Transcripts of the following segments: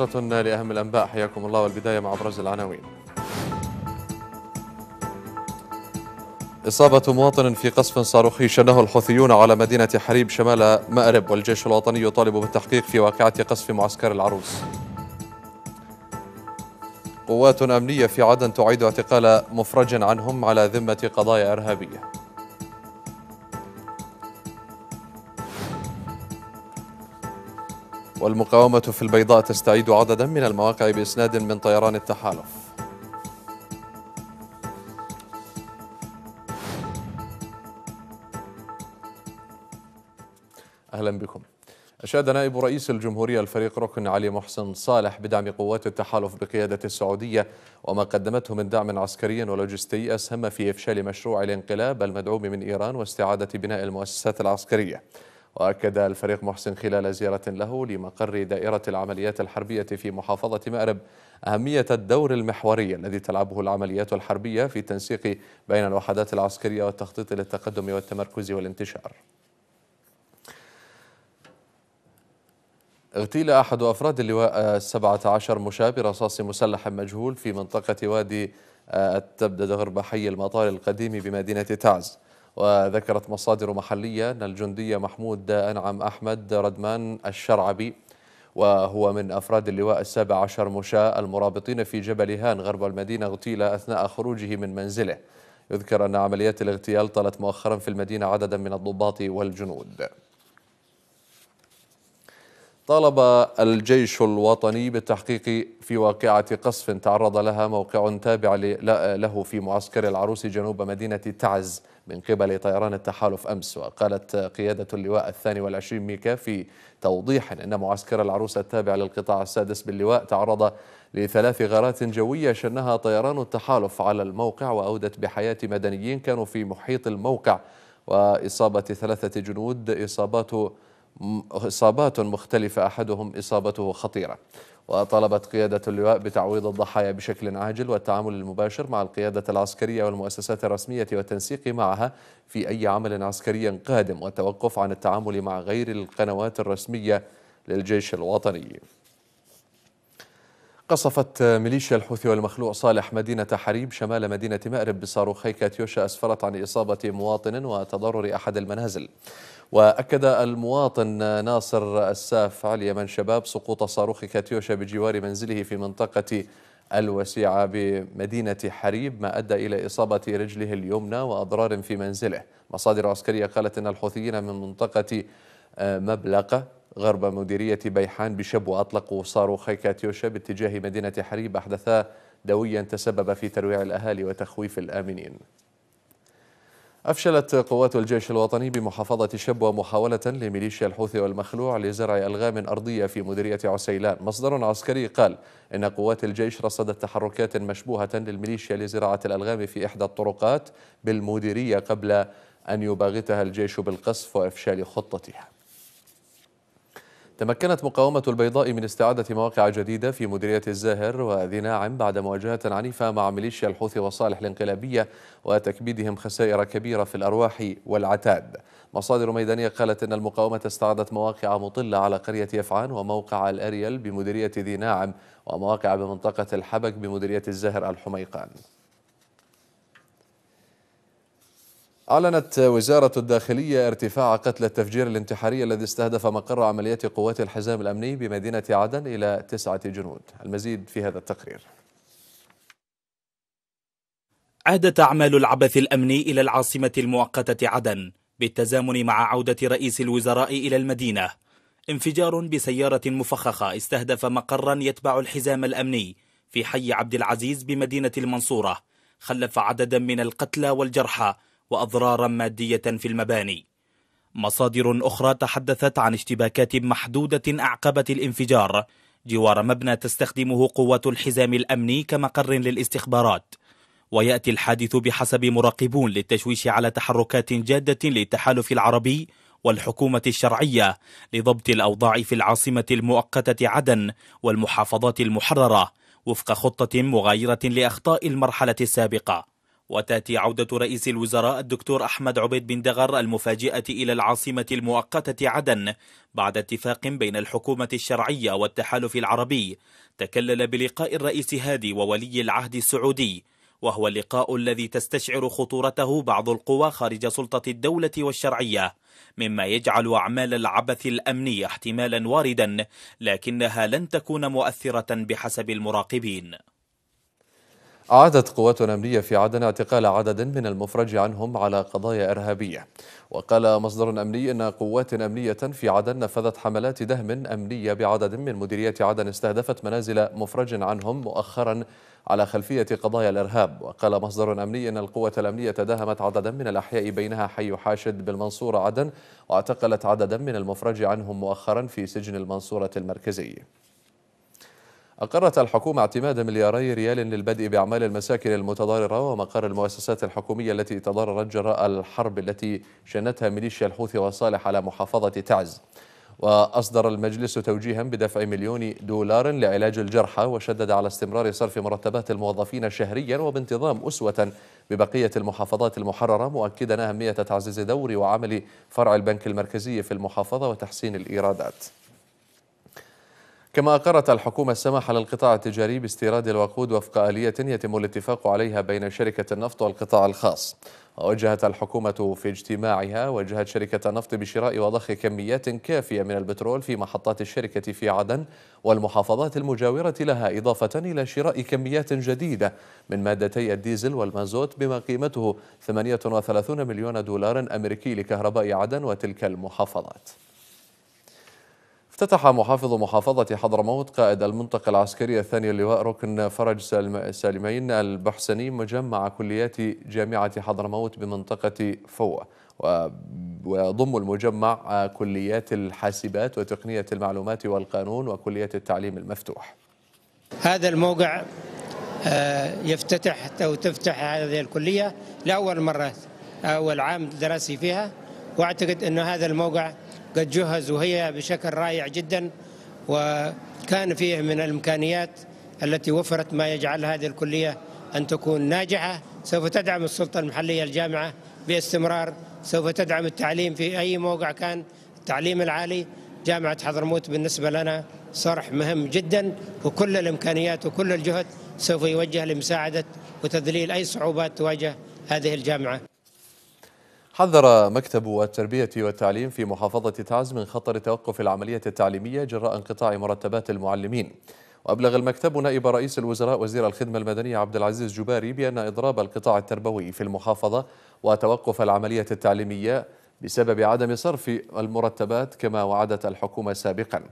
نشرة لأهم الأنباء حياكم الله والبداية مع أبرز العناوين إصابة مواطن في قصف صاروخي شنه الحوثيون على مدينة حريب شمال مأرب والجيش الوطني يطالب بالتحقيق في واقعة قصف معسكر العروس قوات أمنية في عدن تعيد اعتقال مفرج عنهم على ذمة قضايا إرهابية والمقاومة في البيضاء تستعيد عددا من المواقع بإسناد من طيران التحالف أهلا بكم أشاد نائب رئيس الجمهورية الفريق ركن علي محسن صالح بدعم قوات التحالف بقيادة السعودية وما قدمته من دعم عسكري ولوجستي أسهم في إفشال مشروع الانقلاب المدعوم من إيران واستعادة بناء المؤسسات العسكرية وأكد الفريق محسن خلال زيارة له لمقر دائرة العمليات الحربية في محافظة مأرب أهمية الدور المحوري الذي تلعبه العمليات الحربية في التنسيق بين الوحدات العسكرية والتخطيط للتقدم والتمركز والانتشار اغتيل أحد أفراد اللواء السبعة عشر مشاة برصاص مسلح مجهول في منطقة وادي التبدد غرب حي المطار القديم بمدينة تعز وذكرت مصادر محلية أن الجندي محمود أنعم أحمد ردمان الشرعبي وهو من أفراد اللواء السابع عشر مشاة المرابطين في جبل هان غرب المدينة اغتيل أثناء خروجه من منزله يذكر أن عمليات الاغتيال طالت مؤخرا في المدينة عددا من الضباط والجنود طالب الجيش الوطني بالتحقيق في واقعة قصف تعرض لها موقع تابع له في معسكر العروس جنوب مدينة تعز من قبل طيران التحالف أمس وقالت قيادة اللواء الثاني والعشرين ميكا في توضيح أن معسكر العروس التابع للقطاع السادس باللواء تعرض لثلاث غارات جوية شنها طيران التحالف على الموقع وأودت بحياة مدنيين كانوا في محيط الموقع وإصابة ثلاثة جنود إصابات إصابات مختلفة أحدهم إصابته خطيرة وطلبت قيادة اللواء بتعويض الضحايا بشكل عاجل والتعامل المباشر مع القيادة العسكرية والمؤسسات الرسمية والتنسيق معها في أي عمل عسكري قادم والتوقف عن التعامل مع غير القنوات الرسمية للجيش الوطني قصفت ميليشيا الحوثي والمخلوع صالح مدينة حريب شمال مدينة مأرب بصاروخي كاتيوشا أسفرت عن إصابة مواطن وتضرر أحد المنازل وأكد المواطن ناصر الساف علي من شباب سقوط صاروخ كاتيوشا بجوار منزله في منطقة الوسيعة بمدينة حريب ما أدى إلى إصابة رجله اليمنى وأضرار في منزله مصادر عسكرية قالت أن الحوثيين من منطقة مبلغة غرب مديرية بيحان بشب وأطلقوا صاروخ كاتيوشا باتجاه مدينة حريب أحدثا دويا تسبب في ترويع الأهالي وتخويف الآمنين أفشلت قوات الجيش الوطني بمحافظة شبوة محاولة لميليشيا الحوثي والمخلوع لزرع ألغام أرضية في مديرية عسيلان مصدر عسكري قال إن قوات الجيش رصدت تحركات مشبوهة للميليشيا لزراعة الألغام في إحدى الطرقات بالمديرية قبل أن يباغتها الجيش بالقصف وإفشال خطتها تمكنت مقاومة البيضاء من استعادة مواقع جديدة في مديرية الزاهر وذي ناعم بعد مواجهة عنيفة مع ميليشيا الحوثي وصالح الانقلابية وتكبيدهم خسائر كبيرة في الأرواح والعتاد مصادر ميدانية قالت أن المقاومة استعادت مواقع مطلة على قرية يفعان وموقع الأريل بمديرية ذي ناعم ومواقع بمنطقة الحبك بمديرية الزاهر الحميقان أعلنت وزارة الداخلية ارتفاع قتل التفجير الانتحاري الذي استهدف مقر عمليات قوات الحزام الأمني بمدينة عدن إلى تسعة جنود المزيد في هذا التقرير عادت أعمال العبث الأمني إلى العاصمة المؤقتة عدن بالتزامن مع عودة رئيس الوزراء إلى المدينة انفجار بسيارة مفخخة استهدف مقرا يتبع الحزام الأمني في حي عبد العزيز بمدينة المنصورة خلف عددا من القتلى والجرحى وأضرارا مادية في المباني مصادر أخرى تحدثت عن اشتباكات محدودة أعقبت الانفجار جوار مبنى تستخدمه قوات الحزام الأمني كمقر للاستخبارات ويأتي الحادث بحسب مراقبون للتشويش على تحركات جادة للتحالف العربي والحكومة الشرعية لضبط الأوضاع في العاصمة المؤقتة عدن والمحافظات المحررة وفق خطة مغايرة لأخطاء المرحلة السابقة وتأتي عودة رئيس الوزراء الدكتور أحمد عبيد بن دغر المفاجئة إلى العاصمة المؤقتة عدن بعد اتفاق بين الحكومة الشرعية والتحالف العربي تكلل بلقاء الرئيس هادي وولي العهد السعودي وهو اللقاء الذي تستشعر خطورته بعض القوى خارج سلطة الدولة والشرعية مما يجعل أعمال العبث الأمني احتمالا واردا لكنها لن تكون مؤثرة بحسب المراقبين أعادت قوات أمنية في عدن اعتقال عدد من المفرج عنهم على قضايا إرهابية وقال مصدر أمني أن قوات أمنية في عدن نفذت حملات دهم أمنية بعدد من مديرية عدن استهدفت منازل مفرج عنهم مؤخرا على خلفية قضايا الإرهاب وقال مصدر أمني أن القوة الأمنية داهمت عددا من الأحياء بينها حي حاشد بالمنصورة عدن واعتقلت عددا من المفرج عنهم مؤخرا في سجن المنصورة المركزي أقرت الحكومة اعتماد ملياري ريال للبدء بأعمال المساكن المتضررة ومقر المؤسسات الحكومية التي تضررت جراء الحرب التي شنتها ميليشيا الحوثي وصالح على محافظة تعز وأصدر المجلس توجيها بدفع مليون دولار لعلاج الجرحى وشدد على استمرار صرف مرتبات الموظفين شهريا وبانتظام أسوة ببقية المحافظات المحررة مؤكدا أهمية تعزيز دور وعمل فرع البنك المركزي في المحافظة وتحسين الإيرادات كما أقرت الحكومة السماح للقطاع التجاري باستيراد الوقود وفق آلية يتم الاتفاق عليها بين شركة النفط والقطاع الخاص وجهت الحكومة في اجتماعها وجهت شركة النفط بشراء وضخ كميات كافية من البترول في محطات الشركة في عدن والمحافظات المجاورة لها إضافة إلى شراء كميات جديدة من مادتي الديزل والمازوت بما قيمته 38 مليون دولار أمريكي لكهرباء عدن وتلك المحافظات افتتح محافظ محافظة حضرموت قائد المنطقة العسكرية الثانية اللواء ركن فرج سالم سالمين البحسني مجمع كليات جامعة حضرموت بمنطقة فوة ويضم المجمع كليات الحاسبات وتقنية المعلومات والقانون وكلية التعليم المفتوح هذا الموقع آه، يفتتح أو تفتح هذه الكلية لأول مرة أول عام دراسي فيها وأعتقد أن هذا الموقع قد جهز وهي بشكل رائع جدا وكان فيه من الإمكانيات التي وفرت ما يجعل هذه الكلية أن تكون ناجحة سوف تدعم السلطة المحلية الجامعة باستمرار سوف تدعم التعليم في أي موقع كان التعليم العالي جامعة حضرموت بالنسبة لنا صرح مهم جدا وكل الإمكانيات وكل الجهد سوف يوجه لمساعدة وتذليل أي صعوبات تواجه هذه الجامعة حذر مكتب التربية والتعليم في محافظة تعز من خطر توقف العملية التعليمية جراء انقطاع مرتبات المعلمين وأبلغ المكتب نائب رئيس الوزراء وزير الخدمة المدنية عبد العزيز جباري بأن إضراب القطاع التربوي في المحافظة وتوقف العملية التعليمية بسبب عدم صرف المرتبات كما وعدت الحكومة سابقا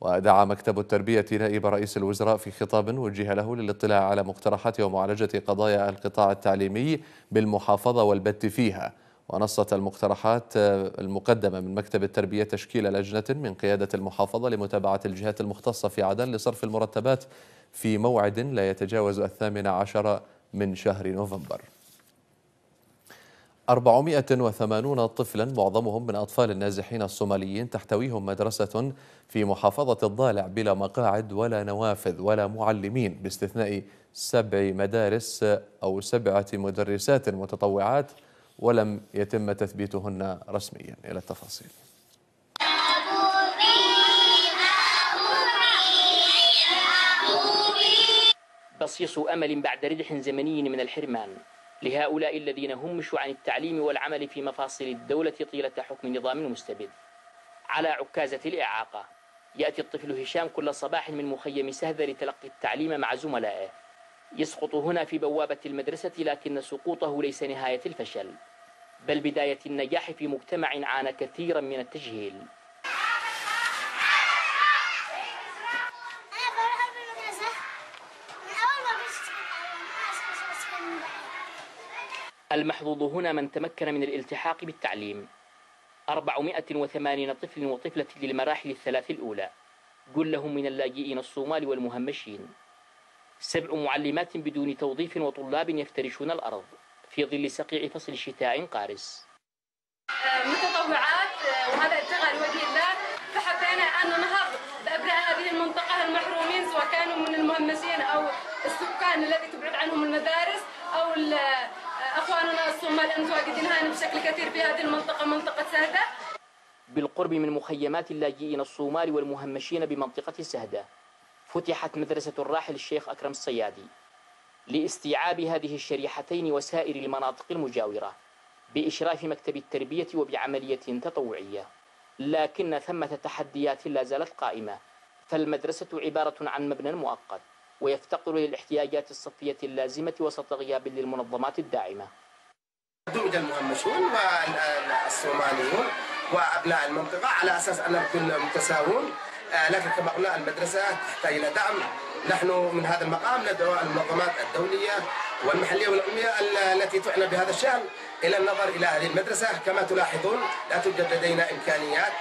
ودعا مكتب التربية نائب رئيس الوزراء في خطاب وجه له للاطلاع على مقترحات ومعالجة قضايا القطاع التعليمي بالمحافظة والبت فيها ونصت المقترحات آه، المقدمة من مكتب التربية تشكيل لجنة من قيادة المحافظة لمتابعة الجهات المختصة في عدن لصرف المرتبات في موعد لا يتجاوز الثامن عشر من شهر نوفمبر 480 طفلا معظمهم من أطفال النازحين الصوماليين تحتويهم مدرسة في محافظة الضالع بلا مقاعد ولا نوافذ ولا معلمين باستثناء سبع مدارس أو سبعة مدرسات متطوعات ولم يتم تثبيتهن رسميا إلى التفاصيل بصيص أمل بعد ردح زمني من الحرمان لهؤلاء الذين همشوا عن التعليم والعمل في مفاصل الدولة طيلة حكم نظام مستبد على عكازة الإعاقة يأتي الطفل هشام كل صباح من مخيم سهذا لتلقي التعليم مع زملائه يسقط هنا في بوابة المدرسة لكن سقوطه ليس نهاية الفشل بل بداية النجاح في مجتمع عانى كثيرا من التجهيل المحظوظ هنا من تمكن من الالتحاق بالتعليم 480 طفل وطفلة للمراحل الثلاث الأولى كلهم من اللاجئين الصومال والمهمشين سبع معلمات بدون توظيف وطلاب يفترشون الأرض في ظل سقيع فصل شتاء قارس متطوعات وهذا ابتغى لوجه الله فحبينا أن ننهض بأبناء هذه المنطقة المحرومين سواء كانوا من المهمشين أو السكان الذي تبعد عنهم المدارس أو أخواننا الصومال المتواجدين هنا بشكل كثير في هذه المنطقة منطقة سهدة بالقرب من مخيمات اللاجئين الصومال والمهمشين بمنطقة سهدة فتحت مدرسة الراحل الشيخ أكرم الصيادي لاستيعاب هذه الشريحتين وسائر المناطق المجاورة بإشراف مكتب التربية وبعملية تطوعية لكن ثمة تحديات لا زالت قائمة فالمدرسة عبارة عن مبنى مؤقت ويفتقر للاحتياجات الصفية اللازمة وسط غياب للمنظمات الداعمة دمج المهمشون والصوماليون وأبناء المنطقة على أساس أنهم كلهم متساوون آه، لكن كما قلنا المدرسة تحتاج إلى دعم نحن من هذا المقام ندعو المنظمات الدولية والمحلية والأمية التي تعنى بهذا الشأن إلى النظر إلى هذه المدرسة كما تلاحظون لا توجد لدينا إمكانيات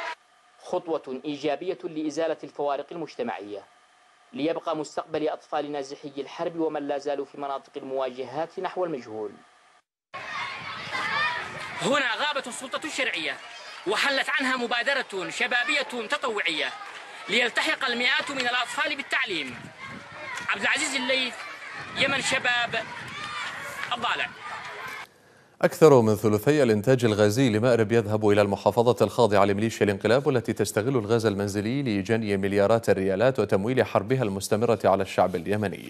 خطوة إيجابية لإزالة الفوارق المجتمعية ليبقى مستقبل أطفال نازحي الحرب ومن لا زالوا في مناطق المواجهات نحو المجهول هنا غابت السلطة الشرعية وحلت عنها مبادرة شبابية تطوعية ليلتحق المئات من الأطفال بالتعليم عبد العزيز الليث يمن شباب الضالع أكثر من ثلثي الإنتاج الغازي لمأرب يذهب إلى المحافظة الخاضعة لميليشيا الانقلاب والتي تستغل الغاز المنزلي لجني مليارات الريالات وتمويل حربها المستمرة على الشعب اليمني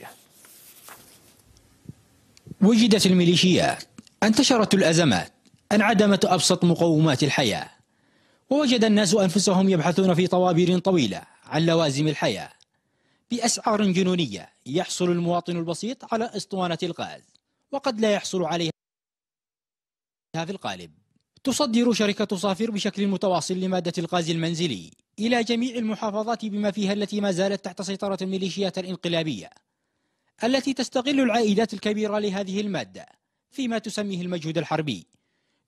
وجدت الميليشيات انتشرت الأزمات انعدمت أبسط مقومات الحياة ووجد الناس أنفسهم يبحثون في طوابير طويلة عن لوازم الحياة بأسعار جنونية يحصل المواطن البسيط على اسطوانة الغاز وقد لا يحصل عليها في القالب تصدر شركة صافير بشكل متواصل لمادة الغاز المنزلي إلى جميع المحافظات بما فيها التي ما زالت تحت سيطرة الميليشيات الانقلابية التي تستغل العائدات الكبيرة لهذه المادة فيما تسميه المجهود الحربي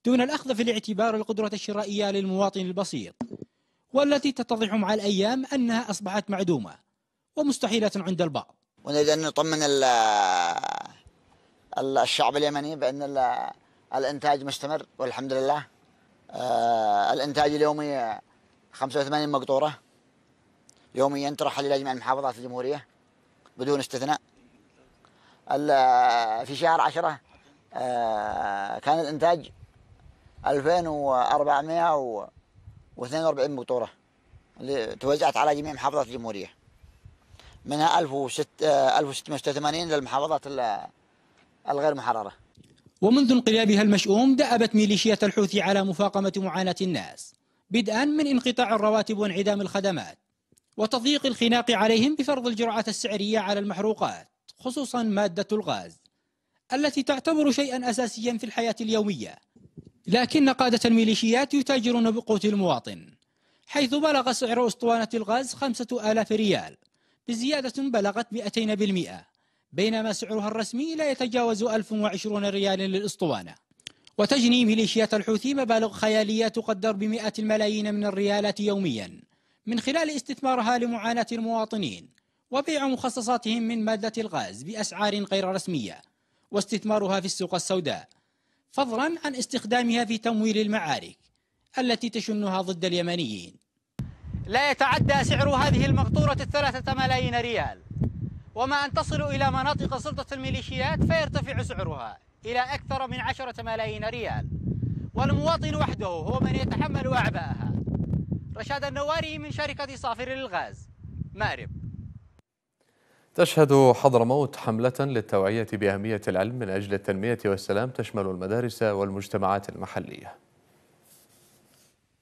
دون الأخذ في الاعتبار القدرة الشرائية للمواطن البسيط والتي تتضح مع الأيام أنها أصبحت معدومة ومستحيلة عند البعض ونريد أن نطمن الشعب اليمني بأن الإنتاج مستمر والحمد لله آه، الإنتاج اليومي 85 مقطورة يوميا ترحل إلى جميع المحافظات الجمهورية بدون استثناء في شهر عشرة آه، كان الإنتاج 2442 مقطورة اللي توزعت على جميع محافظات الجمهورية منها 1686 للمحافظات الغير محررة ومنذ انقلابها المشؤوم دأبت ميليشيات الحوثي على مفاقمة معاناة الناس بدءا من انقطاع الرواتب وانعدام الخدمات وتضييق الخناق عليهم بفرض الجرعات السعرية على المحروقات خصوصا مادة الغاز التي تعتبر شيئا أساسيا في الحياة اليومية لكن قادة الميليشيات يتاجرون بقوت المواطن حيث بلغ سعر أسطوانة الغاز خمسة آلاف ريال بزيادة بلغت 200% بينما سعرها الرسمي لا يتجاوز 1020 ريال للإسطوانة وتجني ميليشيات الحوثي مبالغ خيالية تقدر بمئات الملايين من الريالات يوميا من خلال استثمارها لمعاناة المواطنين وبيع مخصصاتهم من مادة الغاز بأسعار غير رسمية واستثمارها في السوق السوداء فضلا عن استخدامها في تمويل المعارك التي تشنها ضد اليمنيين لا يتعدى سعر هذه المقطورة الثلاثة ملايين ريال وما أن تصل إلى مناطق سلطة الميليشيات فيرتفع سعرها إلى أكثر من عشرة ملايين ريال والمواطن وحده هو من يتحمل أعباءها رشاد النواري من شركة صافر للغاز مأرب تشهد حضرموت حملة للتوعية بأهمية العلم من أجل التنمية والسلام تشمل المدارس والمجتمعات المحلية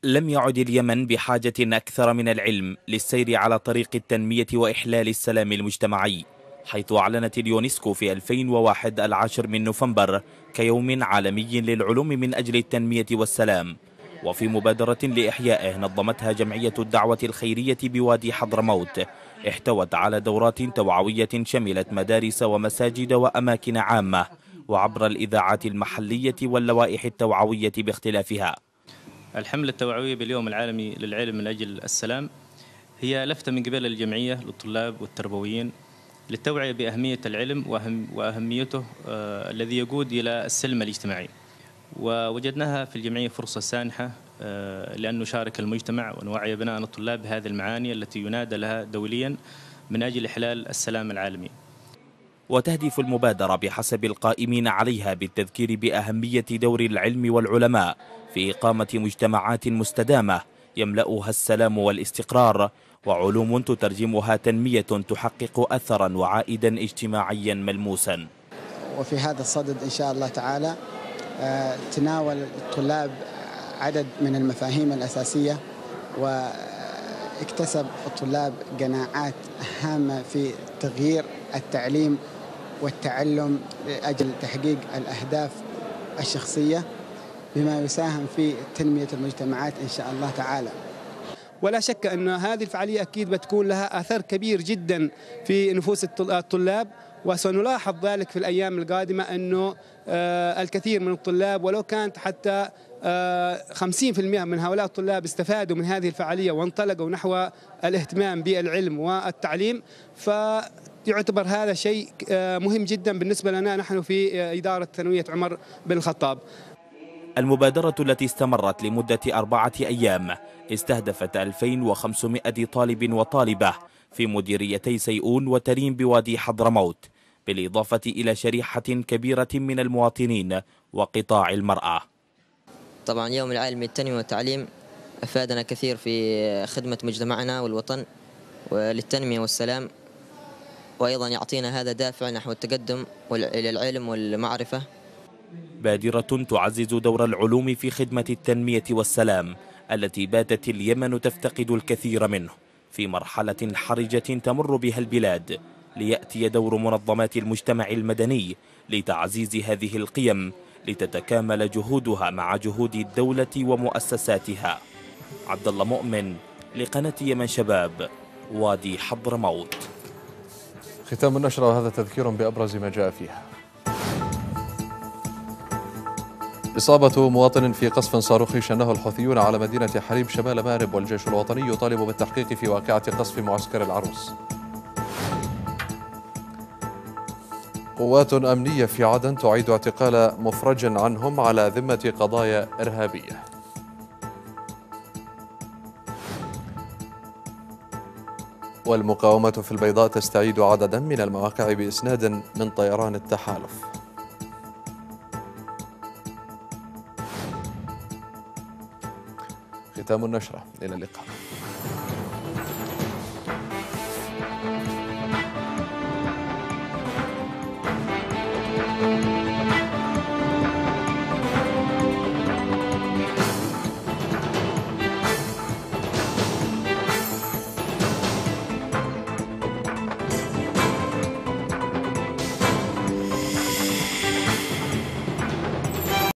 لم يعد اليمن بحاجة أكثر من العلم للسير على طريق التنمية وإحلال السلام المجتمعي حيث أعلنت اليونسكو في 2001 العاشر من نوفمبر كيوم عالمي للعلوم من أجل التنمية والسلام وفي مبادرة لإحيائه نظمتها جمعية الدعوة الخيرية بوادي حضرموت احتوت على دورات توعوية شملت مدارس ومساجد وأماكن عامة وعبر الإذاعات المحلية واللوائح التوعوية باختلافها الحملة التوعوية باليوم العالمي للعلم من أجل السلام هي لفتة من قبل الجمعية للطلاب والتربويين للتوعية بأهمية العلم وأهم وأهميته آه، الذي يقود إلى السلم الاجتماعي ووجدناها في الجمعية فرصة سانحة آه، لأن نشارك المجتمع ونوعي أبنائنا الطلاب بهذه المعاني التي ينادى لها دوليا من أجل إحلال السلام العالمي وتهدف المبادرة بحسب القائمين عليها بالتذكير بأهمية دور العلم والعلماء في إقامة مجتمعات مستدامة يملأها السلام والاستقرار وعلوم تترجمها تنمية تحقق أثرا وعائدا اجتماعيا ملموسا وفي هذا الصدد إن شاء الله تعالى آه، تناول الطلاب عدد من المفاهيم الأساسية واكتسب الطلاب قناعات هامة في تغيير التعليم والتعلم لأجل تحقيق الأهداف الشخصية بما يساهم في تنمية المجتمعات إن شاء الله تعالى ولا شك أن هذه الفعالية أكيد بتكون لها أثر كبير جدا في نفوس الطلاب وسنلاحظ ذلك في الأيام القادمة أنه آه، الكثير من الطلاب ولو كانت حتى 50% آه، من هؤلاء الطلاب استفادوا من هذه الفعالية وانطلقوا نحو الاهتمام بالعلم والتعليم ف يعتبر هذا شيء آه، مهم جدا بالنسبة لنا نحن في آه، إدارة ثانوية عمر بن الخطاب المبادرة التي استمرت لمدة أربعة أيام استهدفت 2500 طالب وطالبة في مديريتي سيئون وتريم بوادي حضرموت بالإضافة إلى شريحة كبيرة من المواطنين وقطاع المرأة طبعا يوم العالم التنمية والتعليم أفادنا كثير في خدمة مجتمعنا والوطن للتنمية والسلام وأيضا يعطينا هذا دافع نحو التقدم للعلم والمعرفة بادرة تعزز دور العلوم في خدمة التنمية والسلام التي باتت اليمن تفتقد الكثير منه في مرحلة حرجة تمر بها البلاد ليأتي دور منظمات المجتمع المدني لتعزيز هذه القيم لتتكامل جهودها مع جهود الدولة ومؤسساتها عبد الله مؤمن لقناة يمن شباب وادي حضرموت ختام النشرة وهذا تذكير بأبرز ما جاء فيها إصابة مواطن في قصف صاروخي شنه الحوثيون على مدينة حليب شمال مأرب والجيش الوطني يطالب بالتحقيق في واقعة قصف معسكر العروس قوات أمنية في عدن تعيد اعتقال مفرج عنهم على ذمة قضايا إرهابية والمقاومة في البيضاء تستعيد عددا من المواقع بإسناد من طيران التحالف ختام النشرة إلى اللقاء